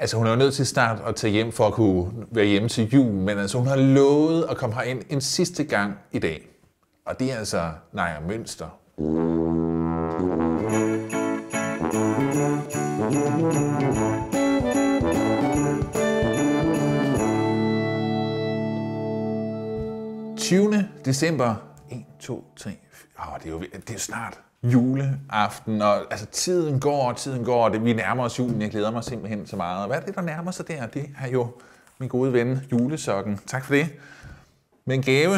Altså, hun er jo nødt til snart at tage hjem for at kunne være hjemme til jul, men altså, hun har lovet at komme herind en sidste gang i dag. Og det er altså Naja Mønster. december. 1, 2, 3, 4. Oh, det, er jo, det er jo snart juleaften, og altså tiden går, og tiden går, og det, vi nærmer os julen, jeg glæder mig simpelthen så meget. Og hvad er det, der nærmer sig der? Det er jo min gode ven, julesokken. Tak for det. Med en gave.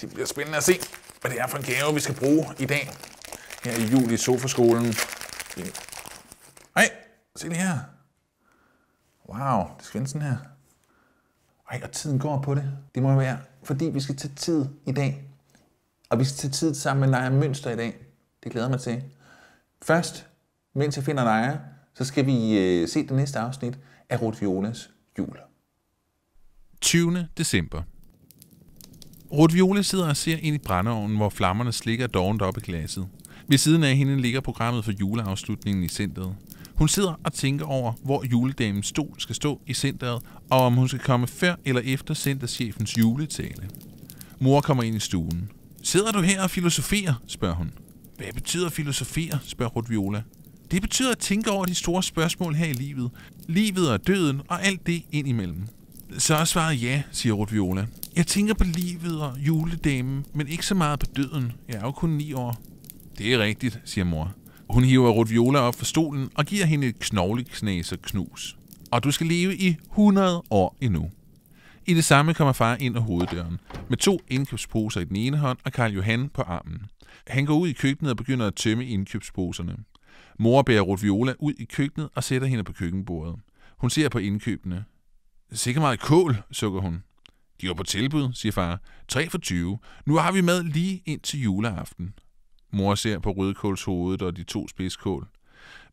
Det bliver spændende at se, hvad det er for en gave, vi skal bruge i dag her i jul i sofaskolen. Ej, se det her. Wow, det skal sådan her. Ej, og tiden går på det. Det må være, fordi vi skal tage tid i dag. Og vi skal tage tid sammen med Naja Mønster i dag. Det glæder mig til. Først, mens jeg finder dig, så skal vi øh, se det næste afsnit af Violas jul. 20. december. Viola sidder og ser ind i brændeovnen, hvor flammerne slikker dovent op i glasset. Ved siden af hende ligger programmet for juleafslutningen i centret. Hun sidder og tænker over, hvor juledamens stol skal stå i centret, og om hun skal komme før eller efter centerchefens juletale. Mor kommer ind i stuen. Sidder du her og filosoferer, spørger hun. Hvad betyder filosofier, spørger Rotviola. Det betyder at tænke over de store spørgsmål her i livet. Livet og døden og alt det indimellem. Så er svaret ja, siger Rotviola. Jeg tænker på livet og juledamen, men ikke så meget på døden. Jeg er jo kun ni år. Det er rigtigt, siger mor. Hun hiver Rotviola op fra stolen og giver hende et knogleknæs og knus. Og du skal leve i 100 år endnu. I det samme kommer far ind ad hoveddøren, med to indkøbsposer i den ene hånd og Karl Johan på armen. Han går ud i køkkenet og begynder at tømme indkøbsposerne. Mor bærer Ruth Viola ud i køkkenet og sætter hende på køkkenbordet. Hun ser på indkøbene. Sikke meget kål, sukker hun. De var på tilbud, siger far. 3 for 20. Nu har vi mad lige ind til juleaften. Mor ser på rødkålshovedet og de to spidskål.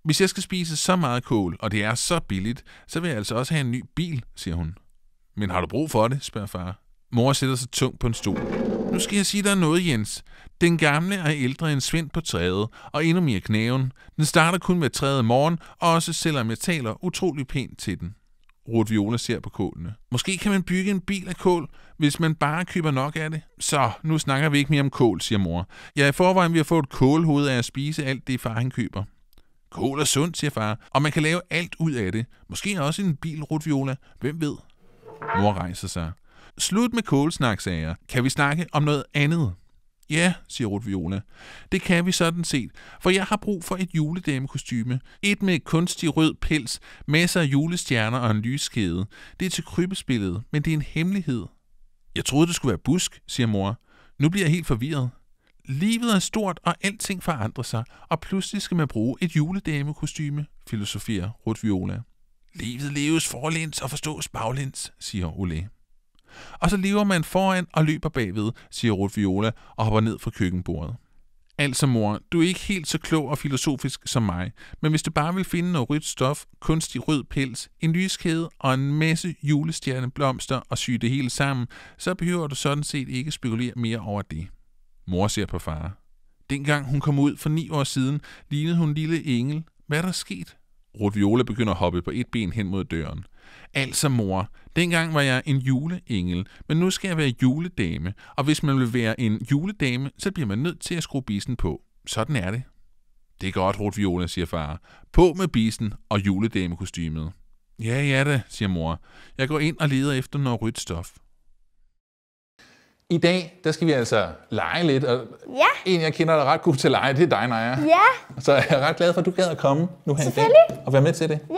Hvis jeg skal spise så meget kål, og det er så billigt, så vil jeg altså også have en ny bil, siger hun. Men har du brug for det, spørger far. Mor sætter sig tungt på en stol. Nu skal jeg sige dig noget, Jens. Den gamle er ældre end Svend på træet, og endnu mere knæven. Den starter kun med træet i morgen, også selvom jeg taler utrolig pænt til den. Rut Viola ser på kålene. Måske kan man bygge en bil af kål, hvis man bare køber nok af det. Så, nu snakker vi ikke mere om kål, siger mor. Jeg er i forvejen ved at få et kålhoved af at spise alt det, far han køber. Kål er sundt, siger far, og man kan lave alt ud af det. Måske også en bil, Rut Viola. Hvem ved? Mor rejser sig. Slut med kålesnak, sagde jeg. Kan vi snakke om noget andet? Ja, siger Ruth Viola. Det kan vi sådan set, for jeg har brug for et juledamekostyme. Et med kunstig rød pels, masser af julestjerner og en lyskæde. Det er til krybespillet, men det er en hemmelighed. Jeg troede, det skulle være busk, siger mor. Nu bliver jeg helt forvirret. Livet er stort, og alting forandrer sig, og pludselig skal man bruge et juledamekostyme, filosoferer Ruth Viola. Livet leves forlæns og forstås baglæns, siger Ole. Og så lever man foran og løber bagved, siger Ruth Viola og hopper ned fra køkkenbordet. Altså mor, du er ikke helt så klog og filosofisk som mig, men hvis du bare vil finde noget rødt stof, kunstig rød pels, en lyskæde og en masse julestjerneblomster og sy det hele sammen, så behøver du sådan set ikke spekulere mere over det. Mor ser på far. Dengang hun kom ud for ni år siden, lignede hun lille engel. Hvad er der sket? Rotviola begynder at hoppe på et ben hen mod døren. Altså mor, dengang var jeg en juleengel, men nu skal jeg være juledame, og hvis man vil være en juledame, så bliver man nødt til at skrue bisen på. Sådan er det. Det er godt, Rotviola, siger far. På med bisen og juledamekostymet. Ja, ja det, siger mor. Jeg går ind og leder efter noget rødt stof. I dag, der skal vi altså lege lidt, og ja. en, jeg kender, der er ret god til at lege, det er dig, Naja. Ja. Så jeg er ret glad for, at du gad at komme nu her i dag og være med til det. Ja.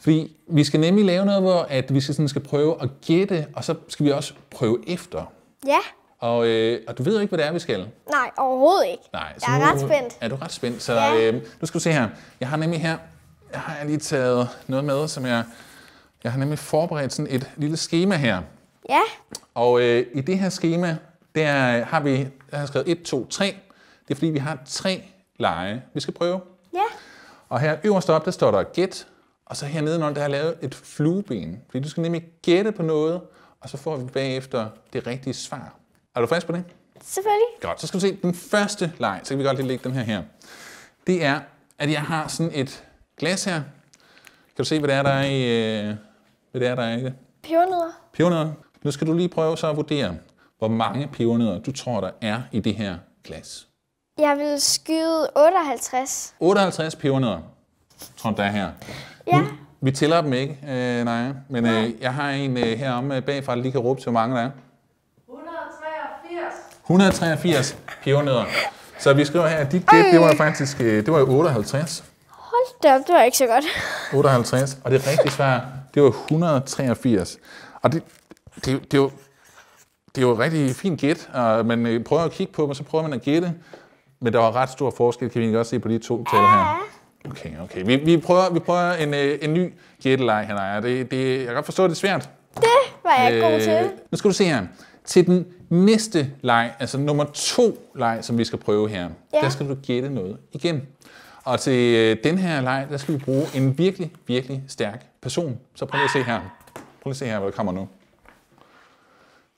Fordi vi skal nemlig lave noget, hvor at vi sådan skal prøve at gætte, og så skal vi også prøve efter. Ja. Og, øh, og du ved jo ikke, hvad det er, vi skal. Nej, overhovedet ikke. Nej, så jeg er nu, ret spændt. Er du ret spændt? Så ja. øh, nu skal du se her. Jeg har nemlig her, jeg har lige taget noget med, som jeg, jeg har nemlig forberedt sådan et lille schema her. Ja. Og øh, i det her schema, der har vi der har skrevet 1, 2, 3. Det er fordi, vi har tre lege, vi skal prøve. Ja. Og her øverst op, der står der gæt, og så hernede, når der har lavet et flueben. Fordi du skal nemlig gætte på noget, og så får vi bagefter det rigtige svar. Er du frisk på det? Selvfølgelig. Godt, så skal du se den første leg, så kan vi godt lige lægge den her her. Det er, at jeg har sådan et glas her. Kan du se, hvad det er, der er i, øh, hvad det er, der er i det? Pebernødder. Pebernødder. Nu skal du lige prøve så at vurdere, hvor mange pebernødder du tror, der er i det her glas. Jeg vil skyde 58. 58 pebernødder, tror du, der er her. Ja. Nu, vi tæller dem ikke, øh, nej. Men nej. Øh, jeg har en øh, heromme øh, bagfra, der lige kan råbe til, hvor mange der er. 183. 183 pebernødder. Så vi skriver her, at dit gæt, det var faktisk øh, det var 58. Hold da op, det var ikke så godt. 58, og det rigtige svar, det var 183. Og det, det, det, er jo, det er jo et rigtig fint gæt, og man øh, prøver at kigge på men så prøver man at gætte. Men der var ret stor forskel, kan vi ikke også se på de to tal her. Okay, okay. Vi, vi, prøver, vi prøver en, øh, en ny gætteleg her, Naja. Det, det, jeg kan godt forstå, at det er svært. Det var jeg øh, god til. Øh, nu skal du se her. Til den næste leg, altså nummer to leg, som vi skal prøve her, ja. der skal du gætte noget igen. Og til den her leg, der skal vi bruge en virkelig, virkelig stærk person. Så prøv lige at se her. Prøv lige at se her, hvad der kommer nu.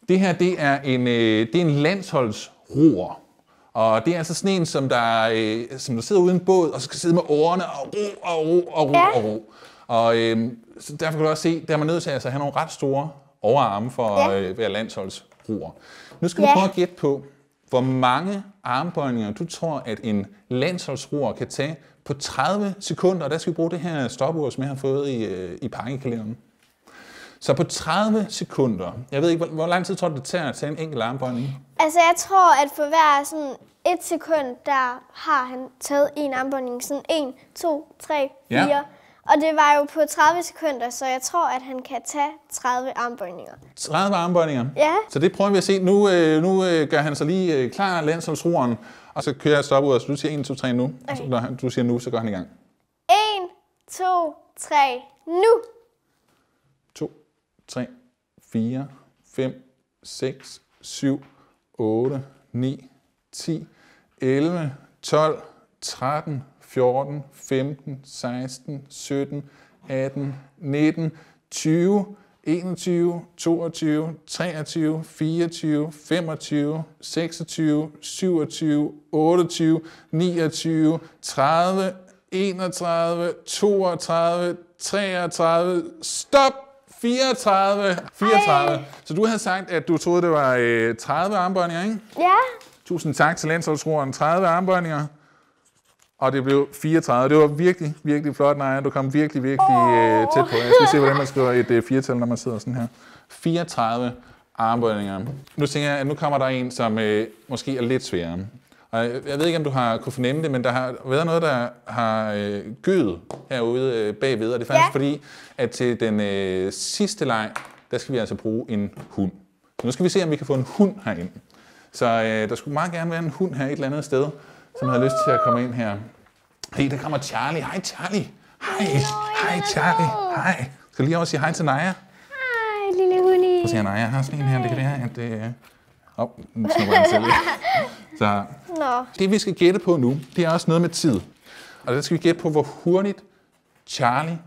Det her det er en, øh, det er en landsholdsror. Og det er altså sådan en, som der, øh, som der sidder uden båd, og så skal sidde med årene og ro og ro og ro ja. og ro. Og øh, så derfor kan du også se, der er man nødt til altså, at have nogle ret store overarme for ja. øh, at være landsholdsroer. Nu skal ja. du prøve at gætte på, hvor mange armbøjninger du tror, at en landsholdsroer kan tage på 30 sekunder. Og der skal vi bruge det her stopur, som jeg har fået i, øh, i pakkekalenderen. Så på 30 sekunder, jeg ved ikke, hvor, hvor lang tid tror du, det tager at tage en enkelt armbøjning? Altså, jeg tror, at for hver sådan et sekund, der har han taget en armbøjning. Sådan en, to, tre, fire. Ja. Og det var jo på 30 sekunder, så jeg tror, at han kan tage 30 armbøjninger. 30 armbøjninger? Ja. Så det prøver vi at se. Nu, øh, nu øh, gør han sig lige øh, klar, sruren. Og så kører jeg Og så du siger 1, 2, 3 nu. Okay. Og så, når du siger nu, så går han i gang. 1, 2, 3, nu! 2, 3, 4, 5, 6, 7, 8, 9, 10, 11, 12, 13, 14, 15, 16, 17, 18, 19, 20, 21, 22, 23, 24, 25, 26, 27, 28, 29, 30, 31, 32, 33. Stop! 34. 34. Ej. Så du havde sagt, at du troede, det var øh, 30 armbøjninger, ikke? Ja. Tusind tak til landsholdsroeren. 30 armbøjninger. Og det blev 34. Det var virkelig, virkelig flot, Naja. Du kom virkelig, virkelig oh. tæt på. Jeg skal se, hvordan man skriver et øh, firtal, når man sidder sådan her. 34 armbøjninger. Nu tænker jeg, at nu kommer der en, som øh, måske er lidt sværere. Og jeg ved ikke, om du har kunne fornemme det, men der har været noget, der har øh, gødet herude øh, bagved, og det er faktisk ja. fordi, at til den øh, sidste leg, der skal vi altså bruge en hund. Så nu skal vi se, om vi kan få en hund herind. Så øh, der skulle meget gerne være en hund her et eller andet sted, som har lyst til at komme ind her. Hey, der kommer Charlie. Hej Charlie. Hej. Hej Charlie. Hej. Skal lige også sige hej til Naja? Hej, lille hundi. Prøv at se, Naja har sådan en her. Det kan være, at... Øh, Oh, nu jeg selv. Så. Nå. Det vi skal gætte på nu, det er også noget med tid. Og der skal vi gætte på, hvor hurtigt Charlie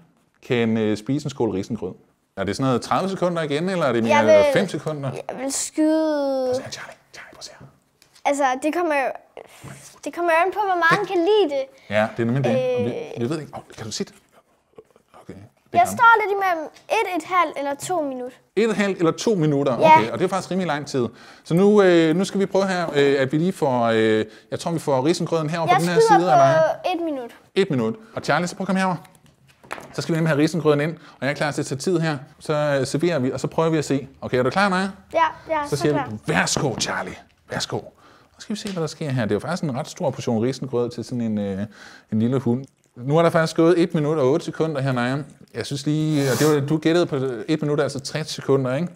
kan øh, spise en skål risengrød. Er det sådan noget 30 sekunder igen, eller er det mere vil, 5 sekunder? Jeg vil skyde... Prøv at se, Charlie. Charlie, prøv at se her. Altså, det kommer jo... Det kommer an på, hvor meget han kan lide det. Ja, det er nemlig det. Øh... Jeg ved ikke... Oh, kan du sige det? Jeg står lidt imellem et, et halvt eller to minutter. Et, et halvt eller to minutter, okay. Ja. Og det er faktisk rimelig lang tid. Så nu, øh, nu skal vi prøve her, øh, at vi lige får, øh, jeg tror vi får risengrøden herovre på den her side. Jeg skyder på et minut. Et minut. Og Charlie, så prøv at komme herover. Så skal vi nemlig have risengrøden ind, og jeg er klar til at tage tid her. Så øh, serverer vi, og så prøver vi at se. Okay, er du klar, Maja? Ja, ja, så, så siger så klar. vi, værsgo Charlie, værsgo. Så skal vi se, hvad der sker her. Det er jo faktisk en ret stor portion risengrød til sådan en, øh, en lille hund. Nu er der faktisk gået 1 minut og 8 sekunder her, Naja. Jeg synes lige, og det var, du gættede på 1 minut, altså 30 sekunder, ikke?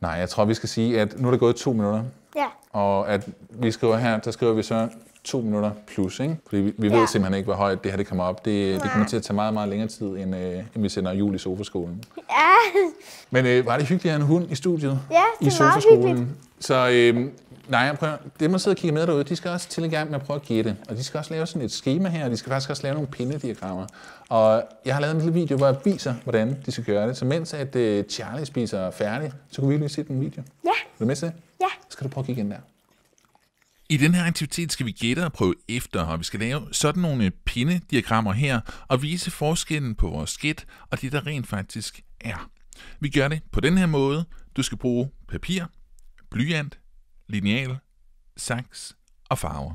Nej, jeg tror, vi skal sige, at nu er der gået 2 minutter. Ja. Og at vi skriver her, der skriver vi så to minutter plus, ikke? Fordi vi, vi ja. ved simpelthen ikke, hvor højt det her det kommer op. Det, det kommer til at tage meget, meget længere tid, end, øh, end vi sender jul i sofaskolen. Ja. Men øh, var det hyggeligt at have en hund i studiet? Ja, det I sofaskolen. Så øh, Nej, prøv, dem, der sidder og kigger med derude, de skal også til i gang med at prøve at gætte. Og de skal også lave sådan et schema her, og de skal faktisk også lave nogle pindediagrammer. Og jeg har lavet en lille video, hvor jeg viser, hvordan de skal gøre det. Så mens at øh, Charlie spiser færdig, så kunne vi lige se den video. Ja. Vil du med til det? Ja. Så skal du prøve at kigge ind der. I den her aktivitet skal vi gætte og prøve efter, og vi skal lave sådan nogle øh, pindediagrammer her og vise forskellen på vores gæt og det, der rent faktisk er. Vi gør det på den her måde. Du skal bruge papir, blyant, lineal, saks og farver.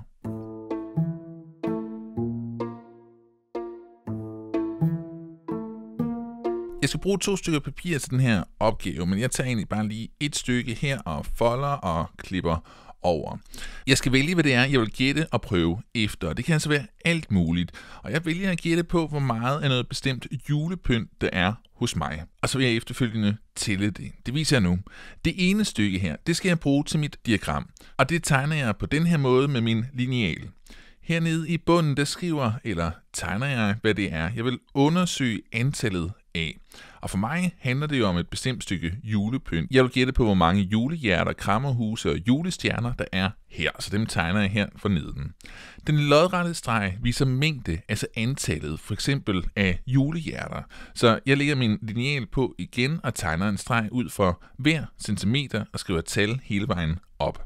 Jeg skal bruge to stykker papir til den her opgave, men jeg tager egentlig bare lige et stykke her og folder og klipper over. Jeg skal vælge, hvad det er, jeg vil gætte og prøve efter. Det kan altså være alt muligt. Og jeg vælger at gætte på, hvor meget af noget bestemt julepynt der er hos mig. Og så vil jeg efterfølgende tælle det. Det viser jeg nu. Det ene stykke her, det skal jeg bruge til mit diagram. Og det tegner jeg på den her måde med min lineal. Hernede i bunden, der skriver eller tegner jeg, hvad det er. Jeg vil undersøge antallet af. Og for mig handler det jo om et bestemt stykke julepynt. Jeg vil gætte på, hvor mange julehjerter, krammerhuse og julestjerner, der er her, så dem tegner jeg her for neden. Den lodrette streg viser mængde, altså antallet, for eksempel af julehjerter. Så jeg lægger min lineal på igen og tegner en streg ud for hver centimeter og skriver tal hele vejen op.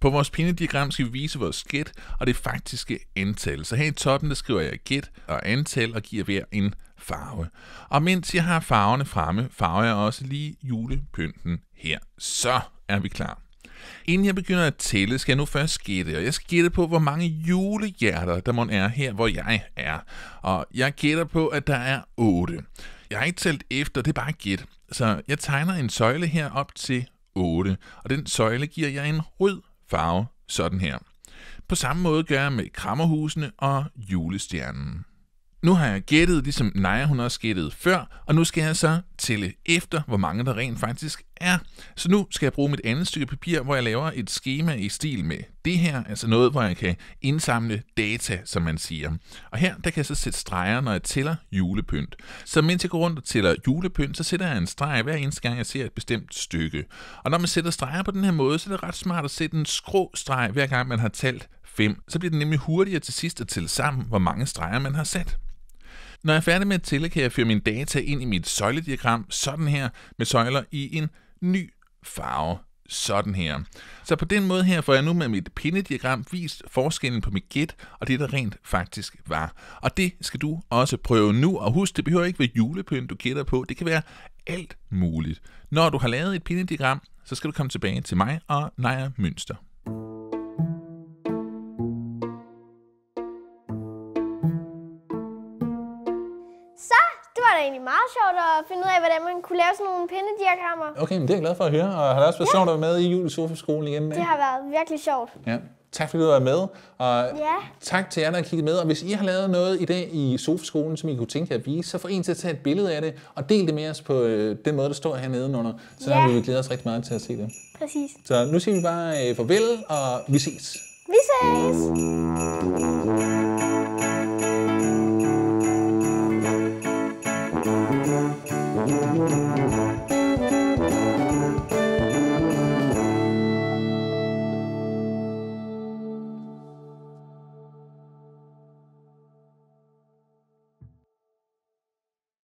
På vores pindediagram skal vi vise vores gæt og det faktiske antal. Så her i toppen der skriver jeg gæt og antal og giver hver en farve. Og mens jeg har farverne fremme, farver jeg også lige julepynten her. Så er vi klar. Inden jeg begynder at tælle, skal jeg nu først gætte, og jeg skal gætte på, hvor mange julehjerter, der må er her, hvor jeg er. Og jeg gætter på, at der er 8. Jeg har ikke talt efter, det er bare gæt. Så jeg tegner en søjle her op til 8, og den søjle giver jeg en rød farve, sådan her. På samme måde gør jeg med krammerhusene og julestjernen nu har jeg gættet, ligesom Naja hun også gættet før, og nu skal jeg så tælle efter, hvor mange der rent faktisk er. Så nu skal jeg bruge mit andet stykke papir, hvor jeg laver et schema i stil med det her, altså noget, hvor jeg kan indsamle data, som man siger. Og her, der kan jeg så sætte streger, når jeg tæller julepynt. Så mens jeg går rundt og tæller julepynt, så sætter jeg en streg hver eneste gang, jeg ser et bestemt stykke. Og når man sætter streger på den her måde, så er det ret smart at sætte en skrå streg, hver gang man har talt 5. Så bliver det nemlig hurtigere til sidst at tælle sammen, hvor mange streger man har sat. Når jeg er færdig med at tælle, kan jeg føre mine data ind i mit søjlediagram, sådan her, med søjler i en ny farve sådan her. Så på den måde her får jeg nu med mit pindediagram vist forskellen på mit gæt og det, der rent faktisk var. Og det skal du også prøve nu, og husk, det behøver ikke være julepynt, du gætter på. Det kan være alt muligt. Når du har lavet et pindediagram, så skal du komme tilbage til mig og Naja Mønster. var da egentlig meget sjovt at finde ud af, hvordan man kunne lave sådan nogle pindediagrammer. Okay, men det er jeg glad for at høre, og har det også været ja. sjovt at være med i julesofaskolen igen? Det har været virkelig sjovt. Ja. Tak fordi du var med, og ja. tak til jer, der har kigget med. Og hvis I har lavet noget i dag i sofaskolen, som I kunne tænke jer at vise, så få en til at tage et billede af det, og del det med os på øh, den måde, der står hernede under. Så ja. vil vi glæde os rigtig meget til at se det. Præcis. Så nu siger vi bare øh, farvel, og vi ses. Vi ses!